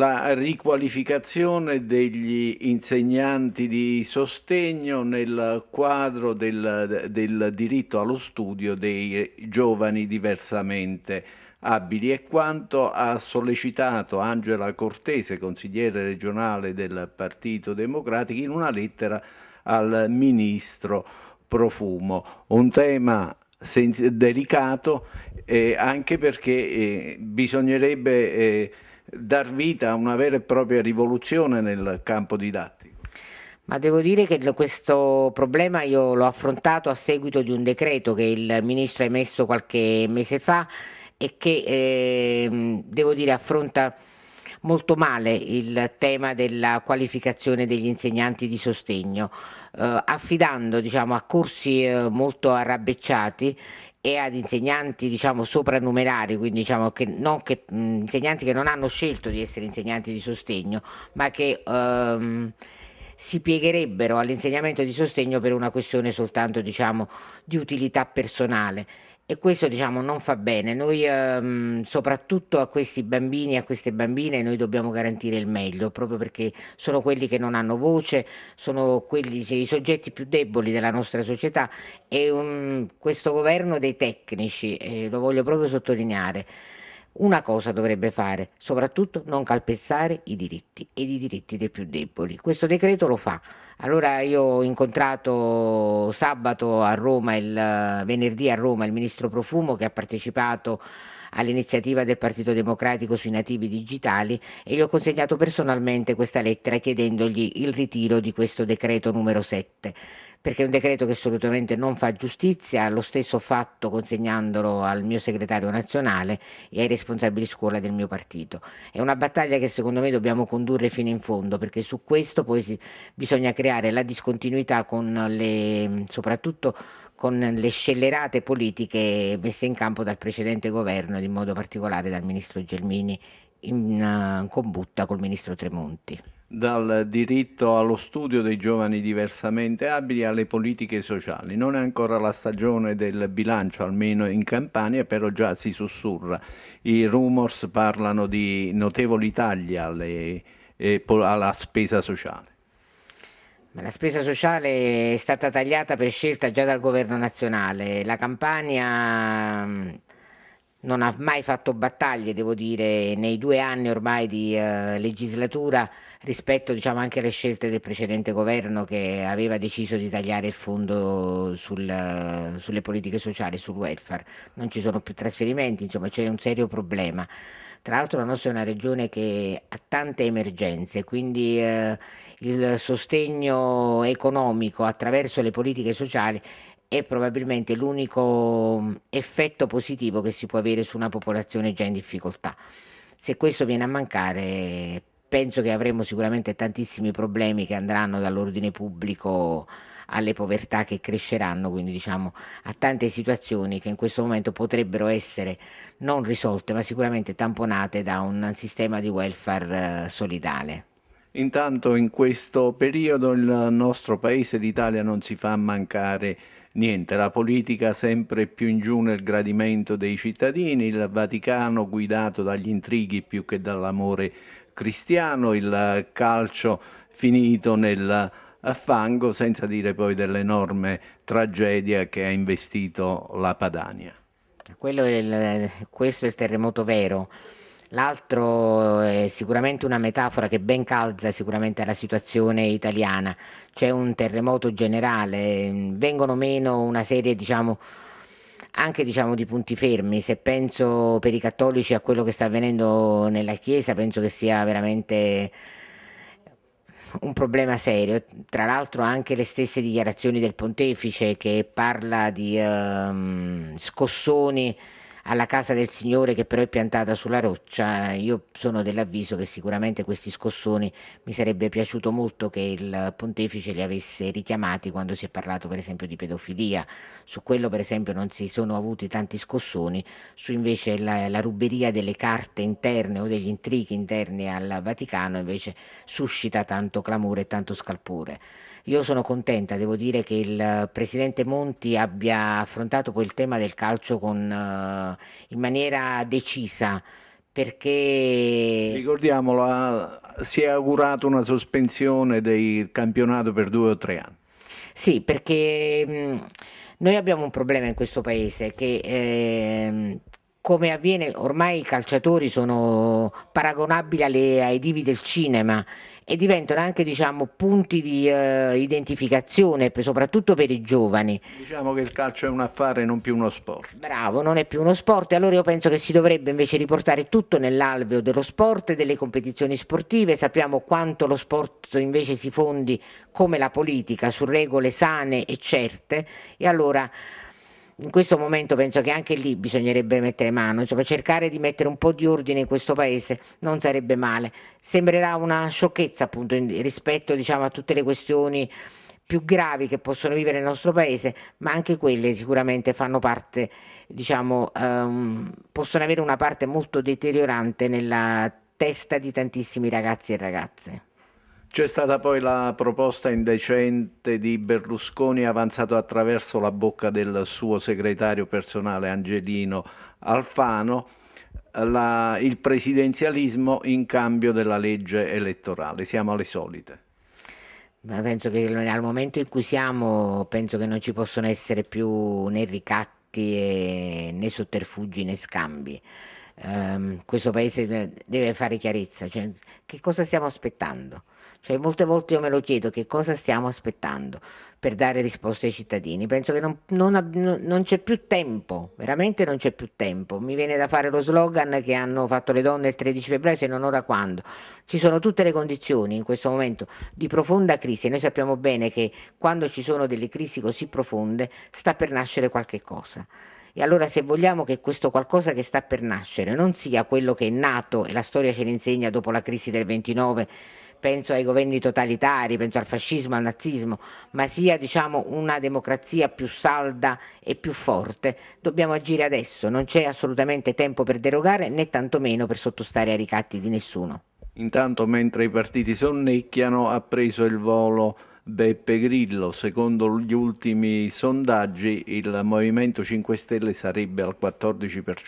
la riqualificazione degli insegnanti di sostegno nel quadro del, del diritto allo studio dei giovani diversamente abili e quanto ha sollecitato Angela Cortese, consigliere regionale del Partito Democratico, in una lettera al ministro Profumo. Un tema delicato eh, anche perché eh, bisognerebbe eh, dar vita a una vera e propria rivoluzione nel campo didattico. Ma devo dire che questo problema io l'ho affrontato a seguito di un decreto che il Ministro ha emesso qualche mese fa e che eh, devo dire affronta molto male il tema della qualificazione degli insegnanti di sostegno, eh, affidando diciamo, a corsi eh, molto arrabbecciati e ad insegnanti diciamo soprannumerari, quindi diciamo che non che, mh, mm, insegnanti che non hanno scelto di essere insegnanti di sostegno, ma che ehm, si piegherebbero all'insegnamento di sostegno per una questione soltanto diciamo di utilità personale. E questo diciamo non fa bene, noi ehm, soprattutto a questi bambini e a queste bambine noi dobbiamo garantire il meglio, proprio perché sono quelli che non hanno voce, sono quelli, cioè, i soggetti più deboli della nostra società e um, questo governo dei tecnici, eh, lo voglio proprio sottolineare, una cosa dovrebbe fare, soprattutto non calpestare i diritti e i diritti dei più deboli. Questo decreto lo fa. Allora io ho incontrato sabato a Roma, il venerdì a Roma, il ministro Profumo che ha partecipato all'iniziativa del Partito Democratico sui nativi digitali e gli ho consegnato personalmente questa lettera chiedendogli il ritiro di questo decreto numero 7 perché è un decreto che assolutamente non fa giustizia, lo stesso fatto consegnandolo al mio segretario nazionale e ai responsabili scuola del mio partito. È una battaglia che secondo me dobbiamo condurre fino in fondo, perché su questo poi si, bisogna creare la discontinuità con le, soprattutto con le scellerate politiche messe in campo dal precedente governo ed in modo particolare dal ministro Gelmini in eh, combutta col ministro Tremonti. Dal diritto allo studio dei giovani diversamente abili alle politiche sociali. Non è ancora la stagione del bilancio, almeno in Campania, però già si sussurra. I rumors parlano di notevoli tagli alle, eh, alla spesa sociale. la spesa sociale è stata tagliata per scelta già dal governo nazionale. La Campania mm, non ha mai fatto battaglie, devo dire, nei due anni ormai di eh, legislatura rispetto diciamo, anche alle scelte del precedente governo che aveva deciso di tagliare il fondo sul, eh, sulle politiche sociali, sul welfare. Non ci sono più trasferimenti, insomma c'è un serio problema. Tra l'altro la nostra è una regione che ha tante emergenze, quindi eh, il sostegno economico attraverso le politiche sociali è probabilmente l'unico mm, effetto positivo che si può avere su una popolazione già in difficoltà. Se questo viene a mancare, penso che avremo sicuramente tantissimi problemi che andranno dall'ordine pubblico alle povertà che cresceranno, quindi diciamo a tante situazioni che in questo momento potrebbero essere non risolte, ma sicuramente tamponate da un sistema di welfare eh, solidale. Intanto in questo periodo il nostro paese, l'Italia, non si fa mancare Niente, la politica sempre più in giù nel gradimento dei cittadini, il Vaticano guidato dagli intrighi più che dall'amore cristiano, il calcio finito nel fango, senza dire poi dell'enorme tragedia che ha investito la Padania. Quello, questo è il terremoto vero. L'altro è sicuramente una metafora che ben calza sicuramente alla situazione italiana. C'è un terremoto generale, mm, vengono meno una serie diciamo anche diciamo di punti fermi, se penso per i cattolici a quello che sta avvenendo nella Chiesa, penso che sia veramente un problema serio. Tra l'altro anche le stesse dichiarazioni del pontefice che parla di um, scossoni alla casa del Signore che però è piantata sulla roccia, io sono dell'avviso che sicuramente questi scossoni mi sarebbe piaciuto molto che il pontefice li avesse richiamati quando si è parlato per esempio di pedofilia, su quello per esempio non si sono avuti tanti scossoni, su invece la, la ruberia delle carte interne o degli intrighi interni al Vaticano invece suscita tanto clamore e tanto scalpore. Io sono contenta, devo dire che il Presidente Monti abbia affrontato poi tema del calcio con eh, in maniera decisa perché ricordiamolo ha, si è augurato una sospensione del campionato per due o tre anni sì perché mh, noi abbiamo un problema in questo paese che eh, come avviene ormai i calciatori sono paragonabili alle, ai divi del cinema e diventano anche diciamo, punti di eh, identificazione soprattutto per i giovani. Diciamo che il calcio è un affare non più uno sport. Bravo, non è più uno sport e allora io penso che si dovrebbe invece riportare tutto nell'alveo dello sport e delle competizioni sportive, sappiamo quanto lo sport invece si fondi come la politica su regole sane e certe e allora in questo momento penso che anche lì bisognerebbe mettere mano, insomma, cercare di mettere un po' di ordine in questo paese non sarebbe male. Sembrerà una sciocchezza appunto rispetto diciamo, a tutte le questioni più gravi che possono vivere il nostro paese, ma anche quelle sicuramente fanno parte, diciamo, ehm, possono avere una parte molto deteriorante nella testa di tantissimi ragazzi e ragazze. C'è stata poi la proposta indecente di Berlusconi avanzato attraverso la bocca del suo segretario personale Angelino Alfano, la, il presidenzialismo in cambio della legge elettorale. Siamo alle solite. Ma penso che al momento in cui siamo, penso che non ci possono essere più né ricatti né sotterfugi né scambi ehm, questo Paese deve fare chiarezza, cioè, che cosa stiamo aspettando? Cioè, molte volte io me lo chiedo che cosa stiamo aspettando per dare risposte ai cittadini. Penso che non, non, non c'è più tempo, veramente non c'è più tempo. Mi viene da fare lo slogan che hanno fatto le donne il 13 febbraio, se non ora quando. Ci sono tutte le condizioni in questo momento di profonda crisi noi sappiamo bene che quando ci sono delle crisi così profonde sta per nascere qualche cosa. E allora se vogliamo che questo qualcosa che sta per nascere non sia quello che è nato, e la storia ce lo insegna dopo la crisi del 29, penso ai governi totalitari, penso al fascismo, al nazismo, ma sia diciamo, una democrazia più salda e più forte, dobbiamo agire adesso, non c'è assolutamente tempo per derogare né tantomeno per sottostare ai ricatti di nessuno. Intanto mentre i partiti sonnecchiano ha preso il volo Beppe Grillo, secondo gli ultimi sondaggi il Movimento 5 Stelle sarebbe al 14%.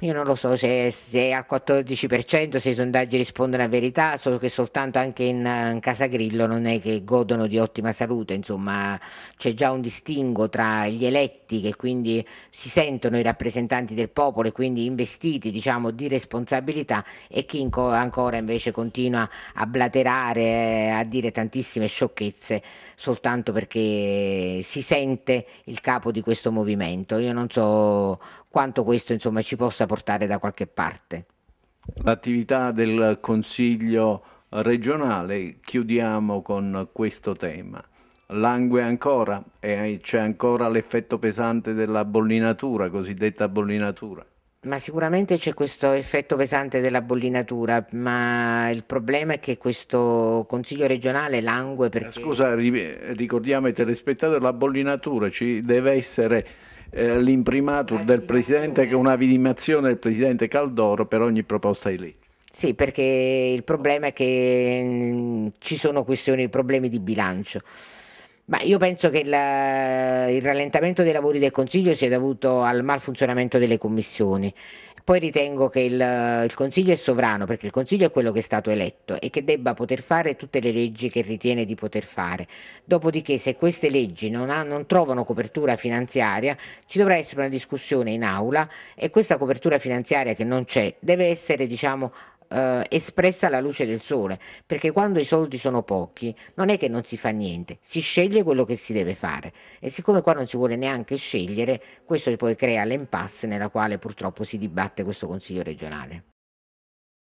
Io non lo so se, se al 14% se i sondaggi rispondono a verità, solo che soltanto anche in, in Casagrillo non è che godono di ottima salute, insomma c'è già un distingo tra gli eletti che quindi si sentono i rappresentanti del popolo e quindi investiti diciamo, di responsabilità e chi ancora invece continua a blaterare, a dire tantissime sciocchezze soltanto perché si sente il capo di questo movimento. Io non so quanto questo insomma, ci possa portare da qualche parte. L'attività del Consiglio regionale chiudiamo con questo tema. Langue ancora e c'è ancora l'effetto pesante della bollinatura, cosiddetta bollinatura. Ma sicuramente c'è questo effetto pesante della bollinatura, ma il problema è che questo Consiglio regionale langue perché... Scusa, ricordiamo ai telespettatori, la bollinatura ci deve essere eh, l'imprimatur del Presidente, che è una vidimazione del Presidente Caldoro per ogni proposta di legge. Sì, perché il problema è che mh, mm, ci sono questioni, problemi di bilancio. Ma io penso che la, il rallentamento dei lavori del Consiglio sia dovuto al malfunzionamento delle commissioni. Poi ritengo che il, il, Consiglio è sovrano, perché il Consiglio è quello che è stato eletto e che debba poter fare tutte le leggi che ritiene di poter fare. Dopodiché, se queste leggi non, ha, non trovano copertura finanziaria, ci dovrà essere una discussione in aula e questa copertura finanziaria che non c'è deve essere, diciamo, eh, espressa alla luce del sole, perché quando i soldi sono pochi non è che non si fa niente, si sceglie quello che si deve fare e siccome qua non si vuole neanche scegliere, questo poi crea l'impasse nella quale purtroppo si dibatte questo Consiglio regionale.